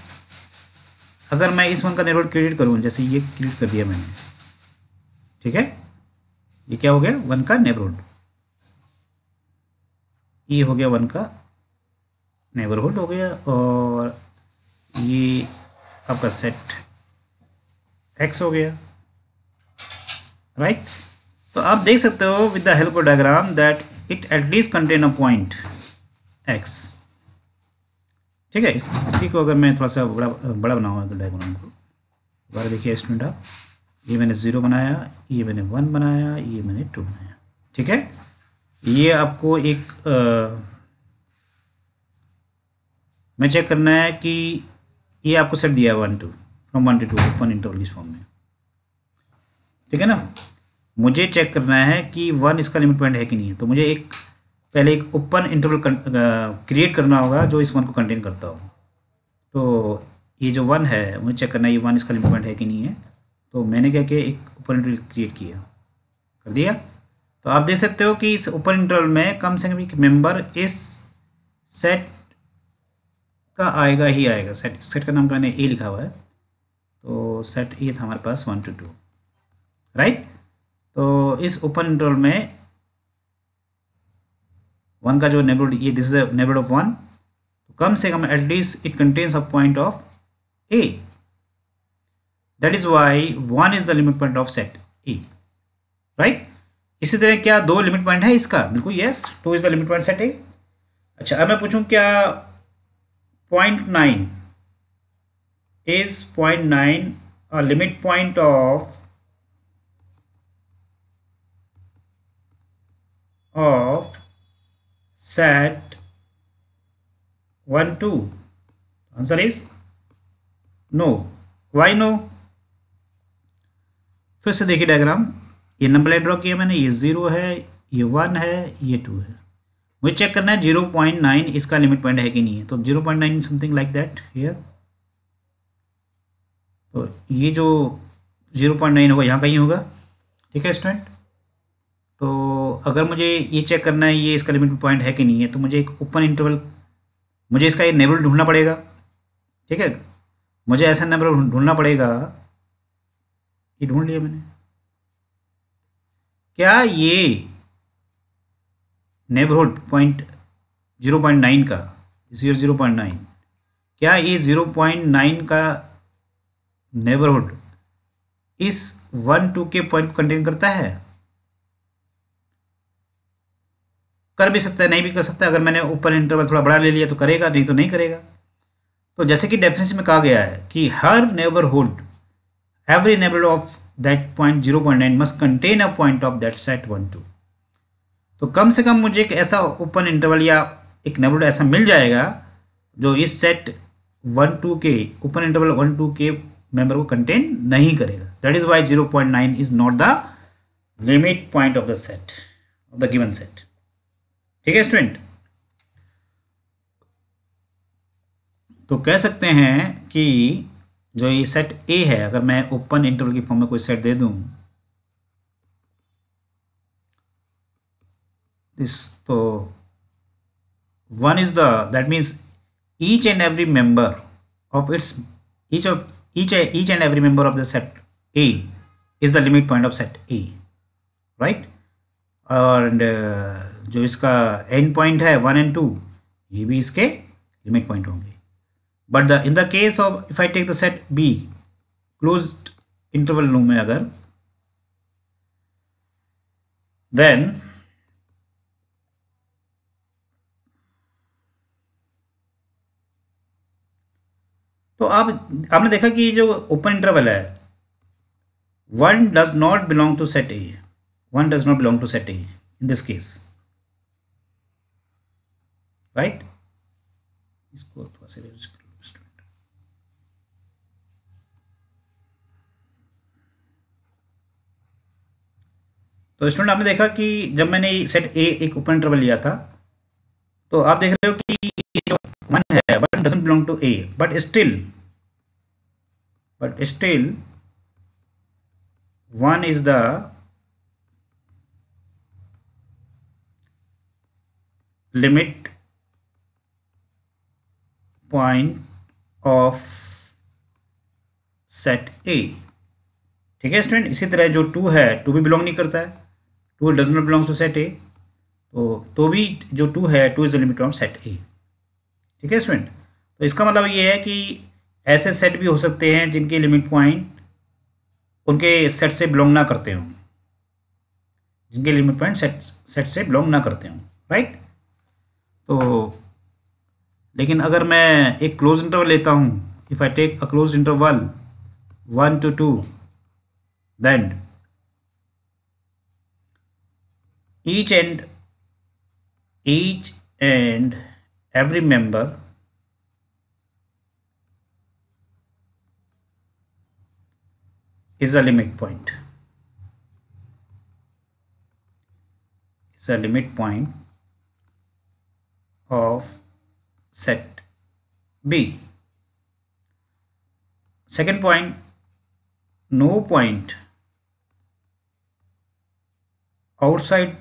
अगर मैं इस वन का नेबरहुड क्रिएट करूँ जैसे ये क्रिएट कर दिया मैंने ठीक है ये क्या हो गया वन का नेबरहुड ये हो गया वन का नेबरहुड हो गया और ये आपका सेट एक्स हो गया राइट right? तो आप देख सकते हो with the help of diagram that it at least contain a point X ठीक है इसी को अगर मैं थोड़ा सा बड़ा बड़ा बनाऊँ डायग्राम को दोबारा देखिए स्टूडेंट आप ये मैंने ज़ीरो बनाया ये मैंने वन बनाया ये मैंने टू बनाया ठीक है ये आपको एक आ, मैं चेक करना है कि ये आपको सेट दिया है one two from one to two one interval इस फॉर्म में ठीक है ना मुझे चेक करना है कि वन इसका लिमिट पॉइंट है कि नहीं है तो मुझे एक पहले एक ओपन इंटरवल क्रिएट करना होगा जो इस वन को कंटेन करता हो तो ये जो वन है मुझे चेक करना है ये वन इसका लिमिट पॉइंट है कि नहीं है तो मैंने क्या किया एक ओपन इंटरवल क्रिएट किया कर दिया तो आप देख सकते हो कि इस ओपन इंटरवल में कम से कम एक मेंबर इस सेट का आएगा ही आएगा सेट सेट का नाम मैंने ए लिखा हुआ है तो सेट ए था हमारे पास वन टू टू राइट तो इस ओपन इंटरवल में वन का जो नेबरहुड ये this is neighbourhood of one कम से कम at least it contains a point of A that is why one is the limit point of set E right इसी तरह क्या दो लिमिट पॉइंट है इसका बिल्कुल yes two is the limit point set A अच्छा अब मैं पूछूं क्या point nine is point nine limit point of of set one two answer is no why no no फिर से देखिए डायग्राम ये नंबर लाइन ड्रॉ किया मैंने ये ज़ीरो है ये वन है ये टू है मुझे चेक करना है जीरो पॉइंट नाइन इसका लिमिट पॉइंट है कि नहीं है तो zero point nine something like that here तो ये जो जीरो पॉइंट नाइन होगा यहाँ कहीं होगा ठीक है स्टूडेंट तो अगर मुझे ये चेक करना है ये इसका लिमिट पॉइंट है कि नहीं है तो मुझे एक ओपन इंटरवल मुझे इसका ये नेबर ढूंढना पड़ेगा ठीक है मुझे ऐसा नंबर ढूंढना पड़ेगा ये ढूंढ लिया मैंने क्या ये neighbourhood point zero point nine का जीरो जीरो पॉइंट नाइन क्या ये जीरो पॉइंट नाइन का नेबरहुड इस वन टू के पॉइंट को कंटेन करता है कर भी सकता है नहीं भी कर सकता है अगर मैंने ऊपर इंटरवल थोड़ा बड़ा ले लिया तो करेगा नहीं तो नहीं करेगा तो जैसे कि डेफिनेशन में कहा गया है कि हर neighbourhood every neighborhood of that point 0.9 must contain a point of that set 1 2 तो कम से कम मुझे एक ऐसा ओपन इंटरवल या एक नेबरहुड ऐसा मिल जाएगा जो इस सेट वन टू के ओपन इंटरवल वन टू के मेंबर को कंटेन नहीं करेगा that is why zero point nine is not the limit point of the set of the given set ठीक है स्टूडेंट तो कह सकते हैं कि जो ये सेट ए है अगर मैं ओपन इंटरवल की फॉर्म में कोई सेट दे दूं दिस तो one is the that means each and every member of its each of each each and every member of the set A is the limit point of set A right और जो इसका end point है one and two ये भी इसके limit point होंगे but the in the case of if I take the set B close interval no में अगर देन तो आप आपने देखा कि ये जो ओपन इंटरवल है one does not belong to set A one does not belong to set A in this case right इसको थोड़ा सा तो स्टूडेंट आपने देखा कि जब मैंने सेट ए एक ओपन इंटरवल लिया था तो आप देख रहे हो कि जो वन है one doesn't belong to A but still but still one is the limit point of set A ठीक है स्टूडेंट इसी तरह जो टू है टू भी बिलोंग नहीं करता है two does not belongs to set A तो तो भी जो टू है two is limit on set A ठीक है स्टूडेंट तो इसका मतलब ये है कि ऐसे सेट भी हो सकते हैं जिनके लिमिट पॉइंट उनके सेट से बिलोंग ना करते हों जिनके लिमिट पॉइंट सेट सेट से बिलोंग ना करते हों राइट तो लेकिन अगर मैं एक क्लोज इंटरवल लेता हूँ if I take a close interval one to two then each and each and every member is a limit point is a limit point of set B second point no point outside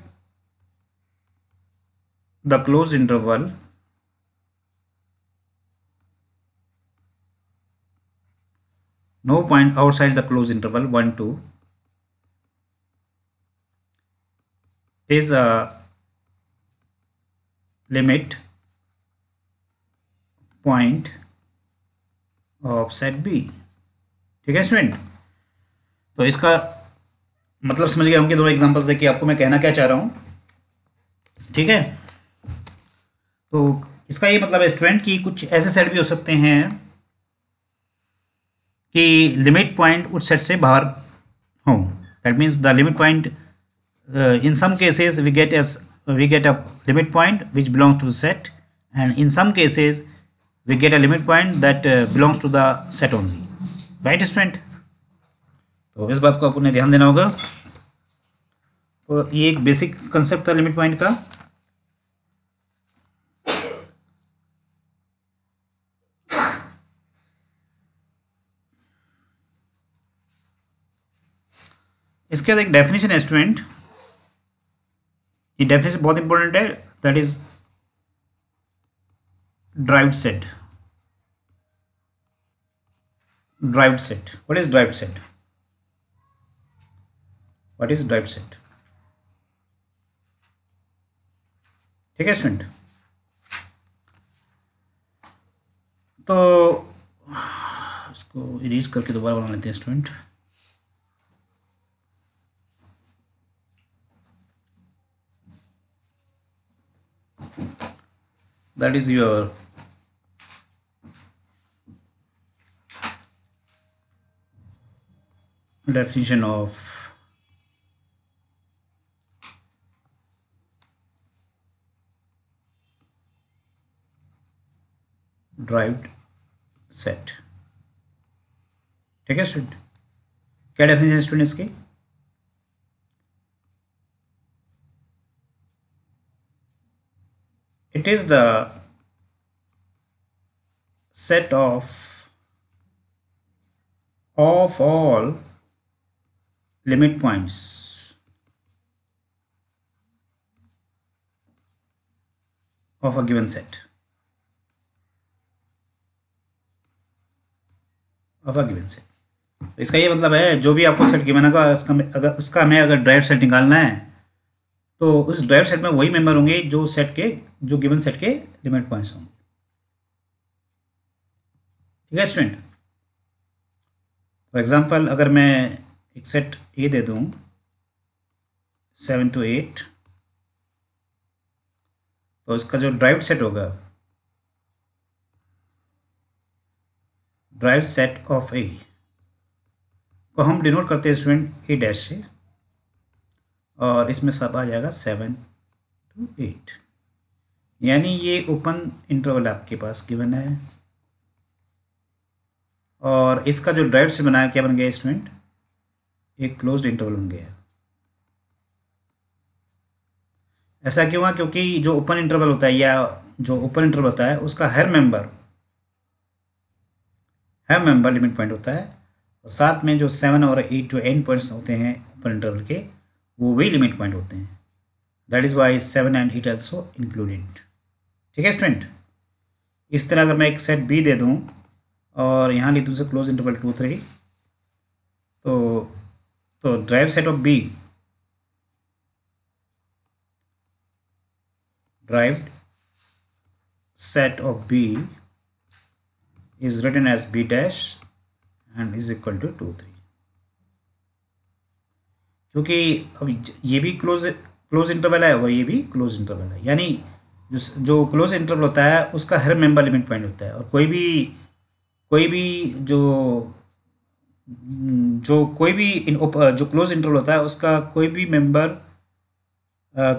the closed interval no point outside the closed interval 1 2 is a limit point of set b ठीक है student तो इसका मतलब समझ गया होंगे दोनों examples देखिए आपको मैं कहना क्या चाह रहा हूं ठीक है तो इसका ये मतलब है स्टूडेंट कि कुछ ऐसे सेट भी हो सकते हैं कि लिमिट पॉइंट उस सेट से बाहर हो that means the limit point in some cases we get S we get a limit point which belongs to the set and in some cases we get a limit point that belongs to the set only right student तो इस बात को आपने ध्यान देना होगा तो ये एक बेसिक कंसेप्ट था लिमिट पॉइंट का इसके बाद एक डेफिनेशन है स्टूडेंट ये डेफिनेशन बहुत इंपॉर्टेंट है that is derived set derived set what is derived set what is derived set ठीक है स्टूडेंट तो इसको इरेज करके दोबारा बना लेते हैं student that is your definition of derived set ठीक है स्टूडेंट क्या डेफिनेशन है स्टूडेंट इसकी it is the set of of all limit points of a given set of a given set इसका ये मतलब है जो भी आपको सेट गिवन होगा उसका अगर उसका हमें अगर ड्राइव सेट निकालना है तो उस ड्राइव सेट में वही मेंबर होंगे जो सेट के जो गिवन सेट के लिमिट पॉइंट्स होंगे ठीक है स्टूडेंट फॉर एग्जांपल अगर मैं एक सेट ए दे दूँ सेवन टू एट तो उसका जो ड्राइव सेट होगा ड्राइव सेट ऑफ ए को हम डिनोट करते हैं स्टूडेंट ए डैश से और इसमें सब आ जाएगा सेवन टू एट यानी ये ओपन इंटरवल आपके पास गिवन है और इसका जो ड्राइव से बनाया क्या बन गया स्टूडेंट एक क्लोज इंटरवल बन गया ऐसा क्यों हुआ क्योंकि जो ओपन इंटरवल होता है या जो ओपन इंटरवल होता है उसका हर मेंबर हर मेंबर लिमिट पॉइंट होता है और साथ में जो सेवन और एट जो एंड पॉइंट्स होते हैं ओपन इंटरवल के वो भी लिमिट पॉइंट होते हैं that is why seven and it also included ठीक है स्टूडेंट इस तरह अगर मैं एक सेट बी दे दूँ और यहाँ लिख दूँ से क्लोज इंटरवल टू थ्री तो तो derived set of B derived set of B is written as B dash and is equal to two three क्योंकि अब ये भी क्लोज क्लोज इंटरवल है और ये भी क्लोज इंटरवल है यानी जो जो क्लोज इंटरवल होता है उसका हर मेंबर लिमिट पॉइंट होता है और कोई भी कोई भी जो जो कोई भी इन जो क्लोज इंटरवल होता है उसका कोई भी मेंबर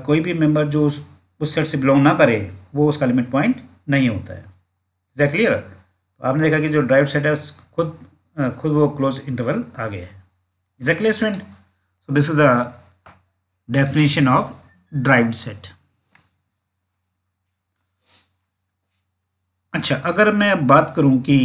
कोई भी मेंबर जो उस सेट से बिलोंग ना करे वो उसका लिमिट पॉइंट नहीं होता है इज क्लियर तो आपने देखा कि जो ड्राइव सेट है खुद खुद वो क्लोज इंटरवल आ गया है exactly student So this is the definition of derived set. अच्छा अगर मैं बात करूं कि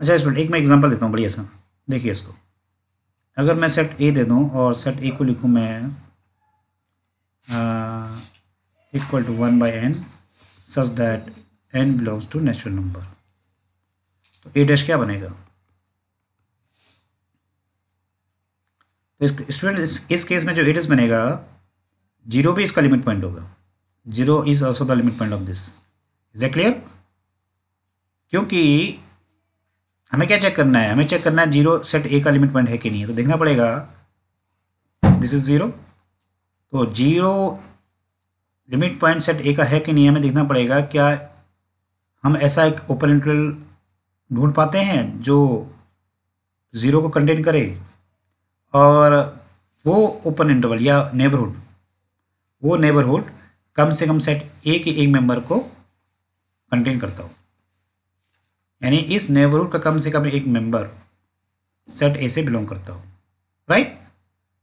अच्छा स्टूडेंट एक मैं एग्जांपल देता हूं बढ़िया सा देखिए इसको अगर मैं सेट ए दे दूं और सेट ए को लिखूं मैं equal to one by N such that N belongs to natural number तो ए डैश क्या बनेगा तो स्टूडेंट इस, इस, इस केस में जो ए डैश बनेगा जीरो भी इसका लिमिट पॉइंट होगा zero is also the limit point of this is A clear क्योंकि हमें क्या चेक करना है हमें चेक करना है जीरो सेट ए का लिमिट पॉइंट है कि नहीं है तो देखना पड़ेगा दिस इज ज़ीरो तो zero limit point set A का है कि नहीं हमें देखना पड़ेगा क्या हम ऐसा एक ओपन इंटरवल ढूंढ पाते हैं जो ज़ीरो को कंटेन करे और वो ओपन इंटरवल या नेबरहुड वो नेबरहुड कम से कम सेट ए के एक मेंबर को कंटेन करता हो यानी इस नेबरहुड का कम से कम एक मेंबर सेट ए से बिलोंग करता हो राइट right?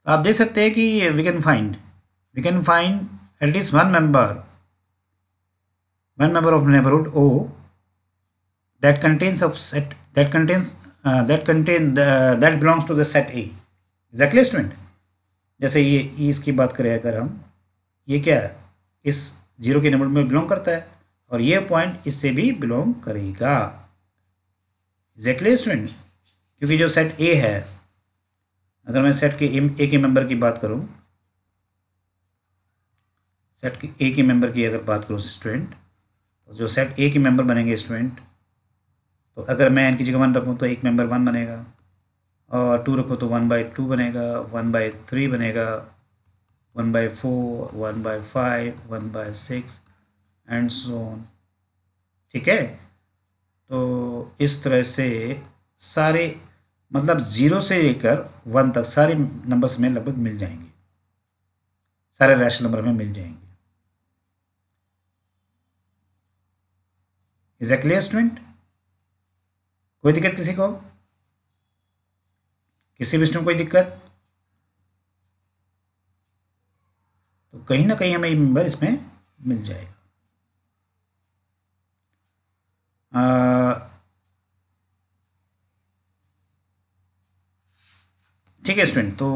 तो आप देख सकते हैं कि we can find we can find at least one member when member of neighborhood O that contains of set that contains uh, that contain the, that belongs to the set A is that clear student जैसे ये ई इसकी बात करें अगर हम ये क्या है इस जीरो के नंबर में बिलोंग करता है और ये पॉइंट इससे भी बिलोंग करेगा एग्जैक्टली स्टूडेंट क्योंकि जो सेट ए है अगर मैं सेट के ए के मेंबर की बात करूं सेट के ए के मेंबर की अगर बात करूं स्टूडेंट जो सेट ए के मेंबर बनेंगे स्टूडेंट तो अगर मैं इनकी जगह वन रखूँ तो एक मेंबर वन बनेगा और टू रखूँ तो वन बाई टू बनेगा वन बाई थ्री बनेगा one by four one by five one by six and so on ठीक है तो इस तरह से सारे मतलब ज़ीरो से लेकर वन तक सारे नंबर्स में लगभग मिल जाएंगे सारे रैशनल नंबर में मिल जाएंगे इज क्लियर स्टूडेंट कोई दिक्कत किसी को किसी भी स्टूडेंट कोई दिक्कत तो कहीं ना कहीं हमें मेंबर इसमें मिल जाएगा ठीक है स्टूडेंट तो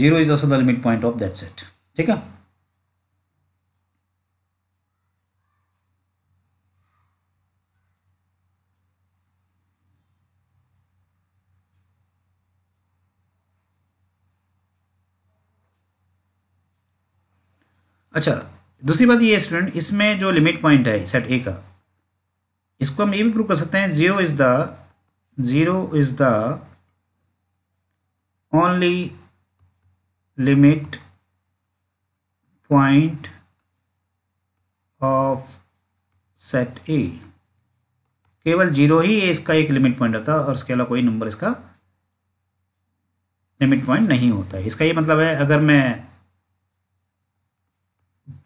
zero is also the limit point of that set ठीक है अच्छा दूसरी बात ये स्टूडेंट इसमें जो लिमिट पॉइंट है सेट ए का इसको हम ये भी प्रूव कर सकते हैं zero is the zero is the only limit point of set A केवल जीरो ही इसका एक लिमिट पॉइंट होता है और इसके अलावा कोई नंबर इसका लिमिट पॉइंट नहीं होता है इसका ये मतलब है अगर मैं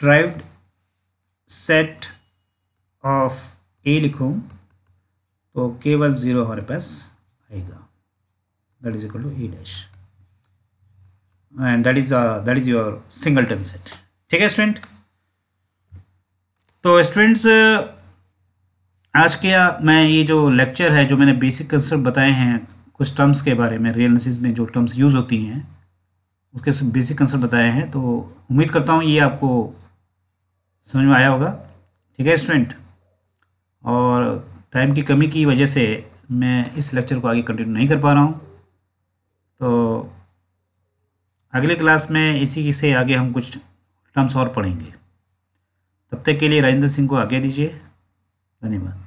ड्राइव्ड सेट ऑफ ए लिखूँ तो केवल ज़ीरो हमारे पास आएगा that is equal to A dash and that is that is your singleton set ठीक है स्टूडेंट तो स्टूडेंट्स uh, आज के uh, मैं ये जो लेक्चर है जो मैंने बेसिक कंसेप्ट बताए हैं कुछ टर्म्स के बारे में रियल में जो टर्म्स यूज़ होती हैं उसके बेसिक कंसेप्ट बताए हैं तो उम्मीद करता हूँ ये आपको समझ में आया होगा ठीक है स्टूडेंट और टाइम की कमी की वजह से मैं इस लेक्चर को आगे कंटिन्यू नहीं कर पा रहा हूँ तो अगले क्लास में इसी से आगे हम कुछ टर्म्स और पढ़ेंगे तब तक के लिए राजेंद्र सिंह को आगे दीजिए धन्यवाद